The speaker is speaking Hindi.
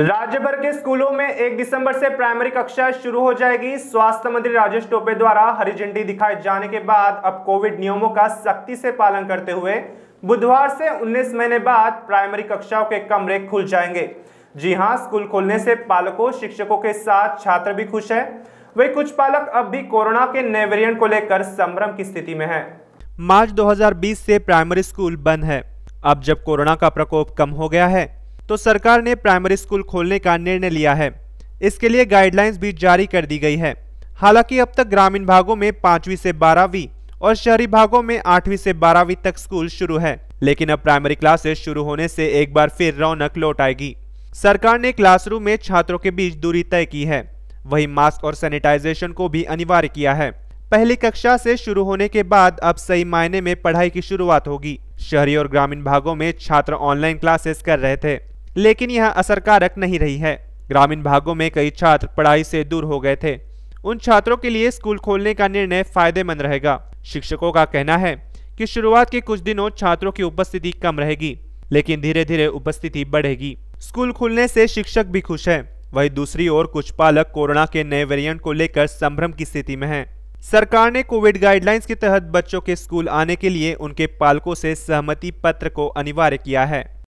राज्य भर के स्कूलों में 1 दिसंबर से प्राइमरी कक्षा शुरू हो जाएगी स्वास्थ्य मंत्री राजेश टोपे द्वारा हरी झंडी दिखाए जाने के बाद अब कोविड नियमों का सख्ती से पालन करते हुए बुधवार से 19 महीने बाद प्राइमरी कक्षाओं के कमरे खुल जाएंगे जी हां स्कूल खोलने से पालकों शिक्षकों के साथ छात्र भी खुश है वही कुछ पालक अब भी कोरोना के नए वेरियंट को लेकर संभ्रम की स्थिति में है मार्च दो से प्राइमरी स्कूल बंद है अब जब कोरोना का प्रकोप कम हो गया है तो सरकार ने प्राइमरी स्कूल खोलने का निर्णय लिया है इसके लिए गाइडलाइंस भी जारी कर दी गई है हालांकि अब तक ग्रामीण भागों में पांचवी से बारहवीं और शहरी भागों में आठवीं से बारहवीं तक स्कूल शुरू है लेकिन अब प्राइमरी क्लासेस शुरू होने से एक बार फिर रौनक लौट आएगी सरकार ने क्लासरूम में छात्रों के बीच दूरी तय की है वही मास्क और सैनिटाइजेशन को भी अनिवार्य किया है पहली कक्षा से शुरू होने के बाद अब सही मायने में पढ़ाई की शुरुआत होगी शहरी और ग्रामीण भागों में छात्र ऑनलाइन क्लासेस कर रहे थे लेकिन यह असरकारक नहीं रही है ग्रामीण भागों में कई छात्र पढ़ाई से दूर हो गए थे उन छात्रों के लिए स्कूल खोलने का निर्णय फायदेमंद रहेगा शिक्षकों का कहना है कि शुरुआत के कुछ दिनों छात्रों की उपस्थिति कम रहेगी लेकिन धीरे धीरे उपस्थिति बढ़ेगी स्कूल खुलने से शिक्षक भी खुश हैं वहीं दूसरी ओर कुछ पालक कोरोना के नए वेरिएंट को लेकर संभ्रम की स्थिति में हैं सरकार ने कोविड गाइडलाइंस के तहत बच्चों के स्कूल आने के लिए उनके पालकों से सहमति पत्र को अनिवार्य किया है